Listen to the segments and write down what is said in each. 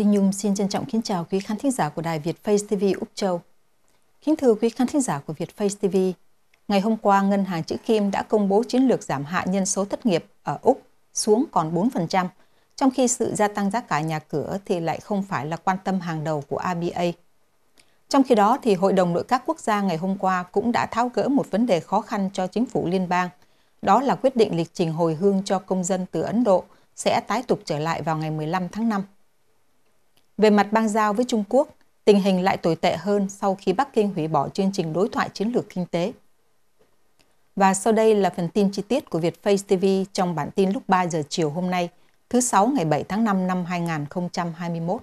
Đinh Nhung xin trân trọng kính chào quý khán thính giả của đài Việt Face TV Úc Châu. Kính thưa quý khán thính giả của Việt Face TV, ngày hôm qua Ngân hàng Chữ Kim đã công bố chiến lược giảm hạ nhân số thất nghiệp ở Úc xuống còn 4%, trong khi sự gia tăng giá cả nhà cửa thì lại không phải là quan tâm hàng đầu của ABA. Trong khi đó, thì Hội đồng Nội các quốc gia ngày hôm qua cũng đã tháo gỡ một vấn đề khó khăn cho chính phủ liên bang, đó là quyết định lịch trình hồi hương cho công dân từ Ấn Độ sẽ tái tục trở lại vào ngày 15 tháng 5. Về mặt bang giao với Trung Quốc, tình hình lại tồi tệ hơn sau khi Bắc Kinh hủy bỏ chương trình đối thoại chiến lược kinh tế. Và sau đây là phần tin chi tiết của Vietface TV trong bản tin lúc 3 giờ chiều hôm nay, thứ Sáu ngày 7 tháng 5 năm 2021.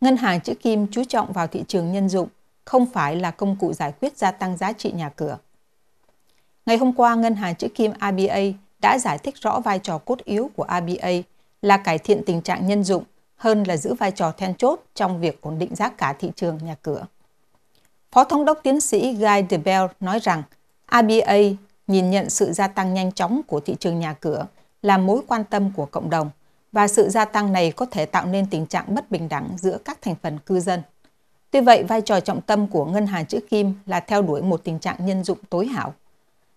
Ngân hàng chữ kim chú trọng vào thị trường nhân dụng không phải là công cụ giải quyết gia tăng giá trị nhà cửa. Ngày hôm qua, Ngân hàng chữ kim ABA đã giải thích rõ vai trò cốt yếu của ABA là cải thiện tình trạng nhân dụng hơn là giữ vai trò then chốt trong việc ổn định giá cả thị trường nhà cửa. Phó Thống đốc tiến sĩ Guy Debel nói rằng ABA nhìn nhận sự gia tăng nhanh chóng của thị trường nhà cửa là mối quan tâm của cộng đồng và sự gia tăng này có thể tạo nên tình trạng bất bình đẳng giữa các thành phần cư dân. Tuy vậy, vai trò trọng tâm của ngân hàng chữ kim là theo đuổi một tình trạng nhân dụng tối hảo,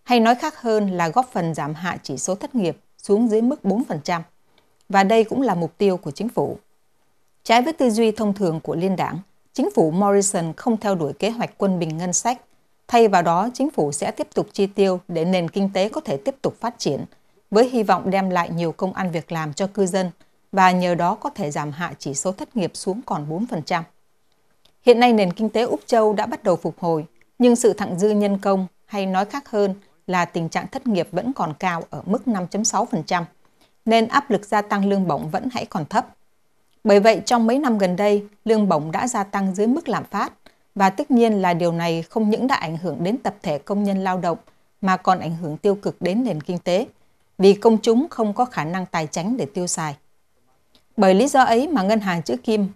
hay nói khác hơn là góp phần giảm hạ chỉ số thất nghiệp xuống dưới mức 4%, và đây cũng là mục tiêu của chính phủ. Trái với tư duy thông thường của liên đảng, chính phủ Morrison không theo đuổi kế hoạch quân bình ngân sách, thay vào đó chính phủ sẽ tiếp tục chi tiêu để nền kinh tế có thể tiếp tục phát triển, với hy vọng đem lại nhiều công ăn việc làm cho cư dân và nhờ đó có thể giảm hạ chỉ số thất nghiệp xuống còn 4%. Hiện nay nền kinh tế Úc Châu đã bắt đầu phục hồi, nhưng sự thặng dư nhân công hay nói khác hơn là tình trạng thất nghiệp vẫn còn cao ở mức 5.6%, nên áp lực gia tăng lương bổng vẫn hãy còn thấp. Bởi vậy, trong mấy năm gần đây, lương bổng đã gia tăng dưới mức lạm phát, và tất nhiên là điều này không những đã ảnh hưởng đến tập thể công nhân lao động, mà còn ảnh hưởng tiêu cực đến nền kinh tế, vì công chúng không có khả năng tài chính để tiêu xài. Bởi lý do ấy mà ngân hàng chữ Kim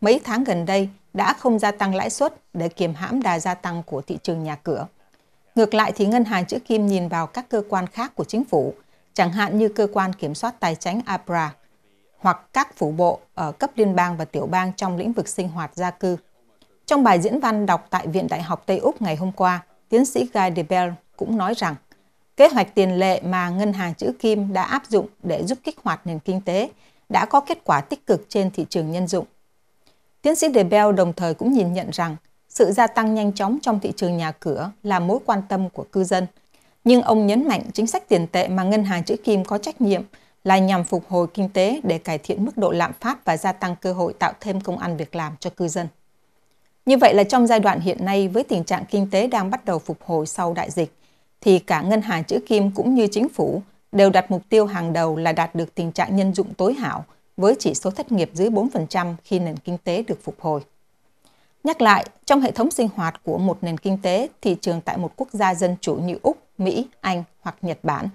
mấy tháng gần đây đã không gia tăng lãi suất để kiềm hãm đà gia tăng của thị trường nhà cửa. Ngược lại thì ngân hàng chữ kim nhìn vào các cơ quan khác của chính phủ, chẳng hạn như cơ quan kiểm soát tài chính APRA hoặc các phủ bộ ở cấp liên bang và tiểu bang trong lĩnh vực sinh hoạt gia cư. Trong bài diễn văn đọc tại Viện Đại học Tây Úc ngày hôm qua, tiến sĩ Guy Debel cũng nói rằng kế hoạch tiền lệ mà ngân hàng chữ kim đã áp dụng để giúp kích hoạt nền kinh tế đã có kết quả tích cực trên thị trường nhân dụng Tiến sĩ De đồng thời cũng nhìn nhận rằng sự gia tăng nhanh chóng trong thị trường nhà cửa là mối quan tâm của cư dân. Nhưng ông nhấn mạnh chính sách tiền tệ mà ngân hàng chữ kim có trách nhiệm là nhằm phục hồi kinh tế để cải thiện mức độ lạm phát và gia tăng cơ hội tạo thêm công ăn việc làm cho cư dân. Như vậy là trong giai đoạn hiện nay với tình trạng kinh tế đang bắt đầu phục hồi sau đại dịch, thì cả ngân hàng chữ kim cũng như chính phủ đều đặt mục tiêu hàng đầu là đạt được tình trạng nhân dụng tối hảo – với chỉ số thất nghiệp dưới 4% khi nền kinh tế được phục hồi. Nhắc lại, trong hệ thống sinh hoạt của một nền kinh tế, thị trường tại một quốc gia dân chủ như Úc, Mỹ, Anh hoặc Nhật Bản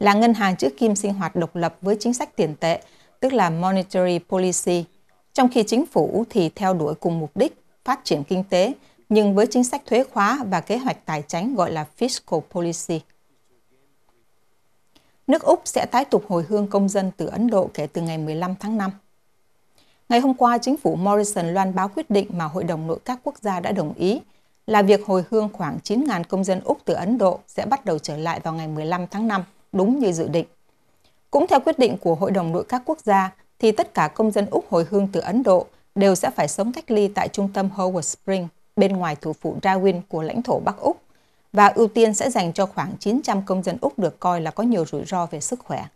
là ngân hàng chữ kim sinh hoạt độc lập với chính sách tiền tệ, tức là monetary policy, trong khi chính phủ thì theo đuổi cùng mục đích phát triển kinh tế nhưng với chính sách thuế khóa và kế hoạch tài chính gọi là fiscal policy nước Úc sẽ tái tục hồi hương công dân từ Ấn Độ kể từ ngày 15 tháng 5. Ngày hôm qua, chính phủ Morrison loan báo quyết định mà Hội đồng Nội các quốc gia đã đồng ý là việc hồi hương khoảng 9.000 công dân Úc từ Ấn Độ sẽ bắt đầu trở lại vào ngày 15 tháng 5, đúng như dự định. Cũng theo quyết định của Hội đồng Nội các quốc gia, thì tất cả công dân Úc hồi hương từ Ấn Độ đều sẽ phải sống cách ly tại trung tâm Howard Spring bên ngoài thủ phủ Darwin của lãnh thổ Bắc Úc và ưu tiên sẽ dành cho khoảng 900 công dân Úc được coi là có nhiều rủi ro về sức khỏe.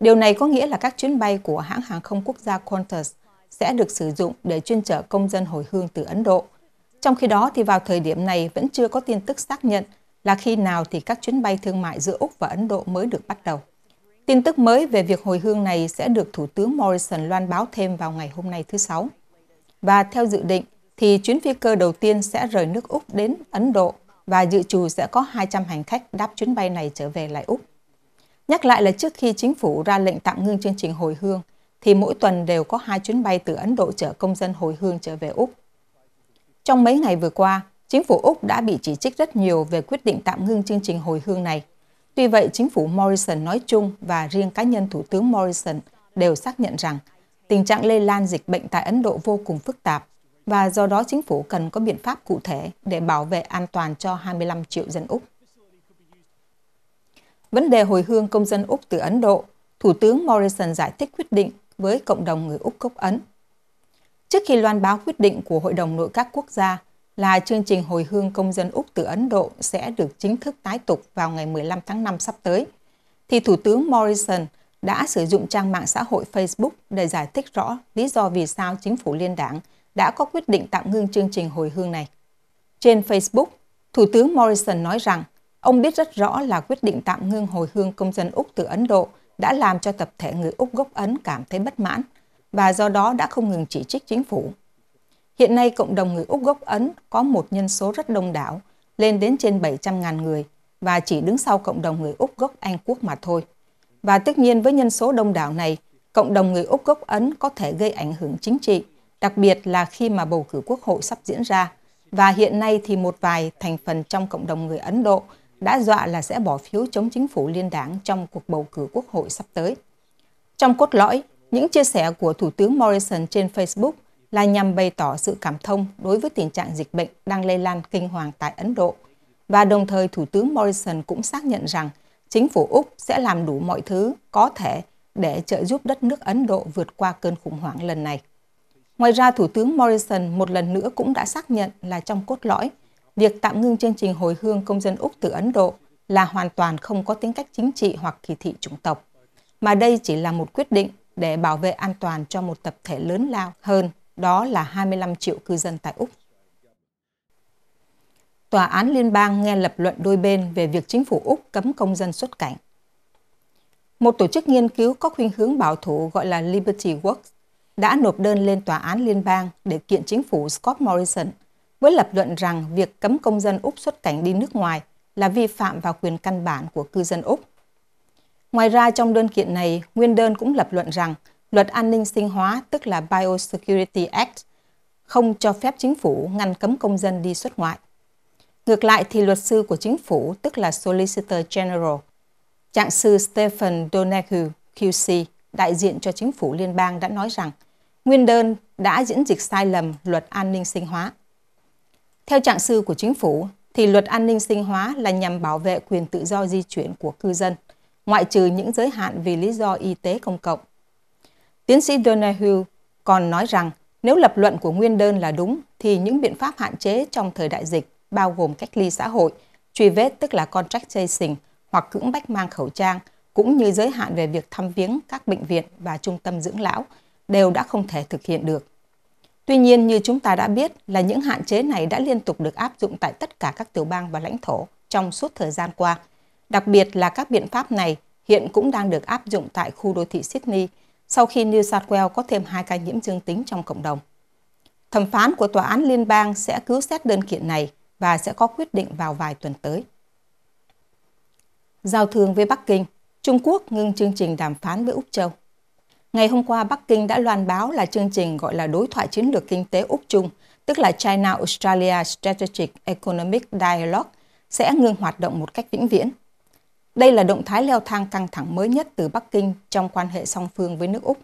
Điều này có nghĩa là các chuyến bay của hãng hàng không quốc gia Qantas sẽ được sử dụng để chuyên chở công dân hồi hương từ Ấn Độ. Trong khi đó thì vào thời điểm này vẫn chưa có tin tức xác nhận là khi nào thì các chuyến bay thương mại giữa Úc và Ấn Độ mới được bắt đầu. Tin tức mới về việc hồi hương này sẽ được Thủ tướng Morrison loan báo thêm vào ngày hôm nay thứ Sáu. Và theo dự định thì chuyến phi cơ đầu tiên sẽ rời nước Úc đến Ấn Độ và dự trù sẽ có 200 hành khách đáp chuyến bay này trở về lại Úc. Nhắc lại là trước khi chính phủ ra lệnh tạm ngưng chương trình hồi hương, thì mỗi tuần đều có hai chuyến bay từ Ấn Độ chở công dân hồi hương trở về Úc. Trong mấy ngày vừa qua, chính phủ Úc đã bị chỉ trích rất nhiều về quyết định tạm ngưng chương trình hồi hương này. Tuy vậy, chính phủ Morrison nói chung và riêng cá nhân Thủ tướng Morrison đều xác nhận rằng tình trạng lây lan dịch bệnh tại Ấn Độ vô cùng phức tạp và do đó chính phủ cần có biện pháp cụ thể để bảo vệ an toàn cho 25 triệu dân Úc. Vấn đề hồi hương công dân Úc từ Ấn Độ, Thủ tướng Morrison giải thích quyết định với cộng đồng người Úc gốc Ấn. Trước khi loan báo quyết định của Hội đồng Nội các quốc gia là chương trình hồi hương công dân Úc từ Ấn Độ sẽ được chính thức tái tục vào ngày 15 tháng 5 sắp tới, thì Thủ tướng Morrison đã sử dụng trang mạng xã hội Facebook để giải thích rõ lý do vì sao chính phủ liên đảng – đã có quyết định tạm ngưng chương trình hồi hương này. Trên Facebook, Thủ tướng Morrison nói rằng ông biết rất rõ là quyết định tạm ngưng hồi hương công dân Úc từ Ấn Độ đã làm cho tập thể người Úc gốc Ấn cảm thấy bất mãn và do đó đã không ngừng chỉ trích chính phủ. Hiện nay cộng đồng người Úc gốc Ấn có một nhân số rất đông đảo, lên đến trên 700.000 người và chỉ đứng sau cộng đồng người Úc gốc Anh Quốc mà thôi. Và tất nhiên với nhân số đông đảo này, cộng đồng người Úc gốc Ấn có thể gây ảnh hưởng chính trị đặc biệt là khi mà bầu cử quốc hội sắp diễn ra. Và hiện nay thì một vài thành phần trong cộng đồng người Ấn Độ đã dọa là sẽ bỏ phiếu chống chính phủ liên đảng trong cuộc bầu cử quốc hội sắp tới. Trong cốt lõi, những chia sẻ của Thủ tướng Morrison trên Facebook là nhằm bày tỏ sự cảm thông đối với tình trạng dịch bệnh đang lây lan kinh hoàng tại Ấn Độ. Và đồng thời Thủ tướng Morrison cũng xác nhận rằng chính phủ Úc sẽ làm đủ mọi thứ có thể để trợ giúp đất nước Ấn Độ vượt qua cơn khủng hoảng lần này. Ngoài ra, Thủ tướng Morrison một lần nữa cũng đã xác nhận là trong cốt lõi, việc tạm ngưng chương trình hồi hương công dân Úc từ Ấn Độ là hoàn toàn không có tính cách chính trị hoặc kỳ thị chủng tộc, mà đây chỉ là một quyết định để bảo vệ an toàn cho một tập thể lớn lao hơn, đó là 25 triệu cư dân tại Úc. Tòa án liên bang nghe lập luận đôi bên về việc chính phủ Úc cấm công dân xuất cảnh. Một tổ chức nghiên cứu có khuynh hướng bảo thủ gọi là Liberty Works đã nộp đơn lên tòa án liên bang để kiện chính phủ Scott Morrison với lập luận rằng việc cấm công dân Úc xuất cảnh đi nước ngoài là vi phạm vào quyền căn bản của cư dân Úc. Ngoài ra trong đơn kiện này, nguyên đơn cũng lập luận rằng luật an ninh sinh hóa tức là Biosecurity Act không cho phép chính phủ ngăn cấm công dân đi xuất ngoại. Ngược lại thì luật sư của chính phủ tức là Solicitor General, trạng sư Stephen Donahue QC đại diện cho chính phủ liên bang đã nói rằng nguyên đơn đã diễn dịch sai lầm luật an ninh sinh hóa. Theo trạng sư của chính phủ, thì luật an ninh sinh hóa là nhằm bảo vệ quyền tự do di chuyển của cư dân, ngoại trừ những giới hạn vì lý do y tế công cộng. Tiến sĩ Donahue còn nói rằng nếu lập luận của nguyên đơn là đúng thì những biện pháp hạn chế trong thời đại dịch bao gồm cách ly xã hội, truy vết tức là contact tracing hoặc cưỡng bách mang khẩu trang cũng như giới hạn về việc thăm viếng các bệnh viện và trung tâm dưỡng lão – đều đã không thể thực hiện được. Tuy nhiên như chúng ta đã biết là những hạn chế này đã liên tục được áp dụng tại tất cả các tiểu bang và lãnh thổ trong suốt thời gian qua. Đặc biệt là các biện pháp này hiện cũng đang được áp dụng tại khu đô thị Sydney sau khi New South Wales có thêm hai ca nhiễm dương tính trong cộng đồng. Thẩm phán của tòa án liên bang sẽ cứu xét đơn kiện này và sẽ có quyết định vào vài tuần tới. Giao thương với Bắc Kinh, Trung Quốc ngưng chương trình đàm phán với Úc Châu. Ngày hôm qua, Bắc Kinh đã loan báo là chương trình gọi là đối thoại chiến lược kinh tế Úc-Trung, tức là China-Australia Strategic Economic Dialogue, sẽ ngưng hoạt động một cách vĩnh viễn. Đây là động thái leo thang căng thẳng mới nhất từ Bắc Kinh trong quan hệ song phương với nước Úc.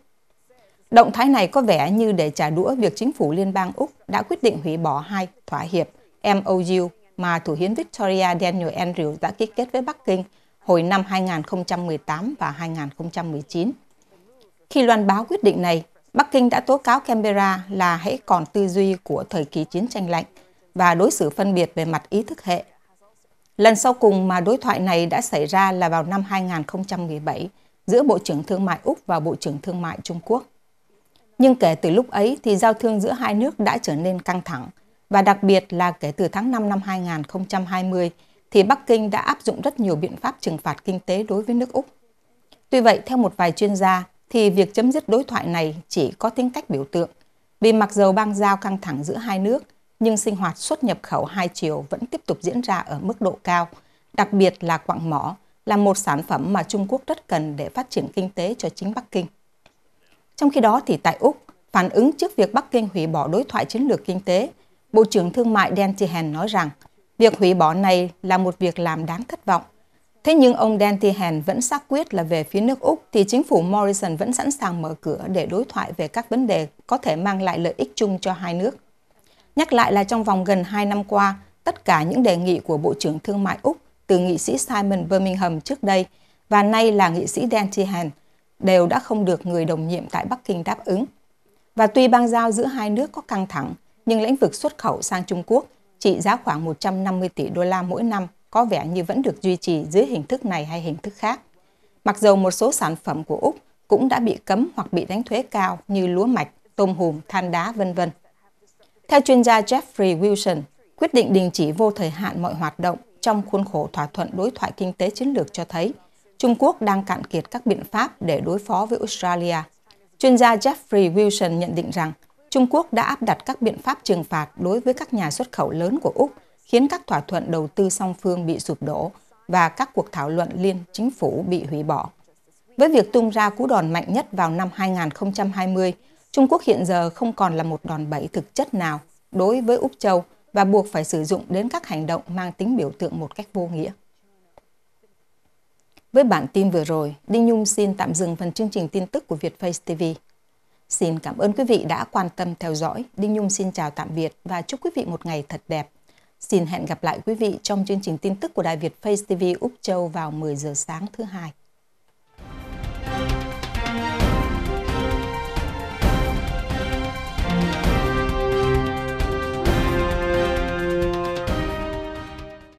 Động thái này có vẻ như để trả đũa việc chính phủ liên bang Úc đã quyết định hủy bỏ hai thỏa hiệp MOU mà thủ hiến Victoria Daniel Andrews đã ký kết với Bắc Kinh hồi năm 2018 và 2019. Khi loan báo quyết định này, Bắc Kinh đã tố cáo Canberra là hãy còn tư duy của thời kỳ chiến tranh lạnh và đối xử phân biệt về mặt ý thức hệ. Lần sau cùng mà đối thoại này đã xảy ra là vào năm 2017 giữa Bộ trưởng Thương mại Úc và Bộ trưởng Thương mại Trung Quốc. Nhưng kể từ lúc ấy thì giao thương giữa hai nước đã trở nên căng thẳng và đặc biệt là kể từ tháng 5 năm 2020 thì Bắc Kinh đã áp dụng rất nhiều biện pháp trừng phạt kinh tế đối với nước Úc. Tuy vậy, theo một vài chuyên gia, thì việc chấm dứt đối thoại này chỉ có tính cách biểu tượng. Vì mặc dầu bang giao căng thẳng giữa hai nước, nhưng sinh hoạt xuất nhập khẩu hai chiều vẫn tiếp tục diễn ra ở mức độ cao, đặc biệt là quặng mỏ là một sản phẩm mà Trung Quốc rất cần để phát triển kinh tế cho chính Bắc Kinh. Trong khi đó thì tại Úc, phản ứng trước việc Bắc Kinh hủy bỏ đối thoại chiến lược kinh tế, Bộ trưởng Thương mại Dan Sheehan nói rằng việc hủy bỏ này là một việc làm đáng thất vọng Thế nhưng ông Dan Tehan vẫn xác quyết là về phía nước Úc thì chính phủ Morrison vẫn sẵn sàng mở cửa để đối thoại về các vấn đề có thể mang lại lợi ích chung cho hai nước. Nhắc lại là trong vòng gần 2 năm qua, tất cả những đề nghị của Bộ trưởng Thương mại Úc từ nghị sĩ Simon Birmingham trước đây và nay là nghị sĩ Dan Tehan đều đã không được người đồng nhiệm tại Bắc Kinh đáp ứng. Và tuy bang giao giữa hai nước có căng thẳng, nhưng lĩnh vực xuất khẩu sang Trung Quốc trị giá khoảng 150 tỷ đô la mỗi năm có vẻ như vẫn được duy trì dưới hình thức này hay hình thức khác. Mặc dù một số sản phẩm của Úc cũng đã bị cấm hoặc bị đánh thuế cao như lúa mạch, tôm hùm, than đá, vân vân. Theo chuyên gia Jeffrey Wilson, quyết định đình chỉ vô thời hạn mọi hoạt động trong khuôn khổ thỏa thuận đối thoại kinh tế chiến lược cho thấy Trung Quốc đang cạn kiệt các biện pháp để đối phó với Australia. Chuyên gia Jeffrey Wilson nhận định rằng Trung Quốc đã áp đặt các biện pháp trừng phạt đối với các nhà xuất khẩu lớn của Úc khiến các thỏa thuận đầu tư song phương bị sụp đổ và các cuộc thảo luận liên chính phủ bị hủy bỏ. Với việc tung ra cú đòn mạnh nhất vào năm 2020, Trung Quốc hiện giờ không còn là một đòn bẩy thực chất nào đối với Úc Châu và buộc phải sử dụng đến các hành động mang tính biểu tượng một cách vô nghĩa. Với bản tin vừa rồi, Đinh Nhung xin tạm dừng phần chương trình tin tức của Vietface TV. Xin cảm ơn quý vị đã quan tâm theo dõi. Đinh Nhung xin chào tạm biệt và chúc quý vị một ngày thật đẹp. Xin hẹn gặp lại quý vị trong chương trình tin tức của Đài Việt Face TV Úc Châu vào 10 giờ sáng thứ hai.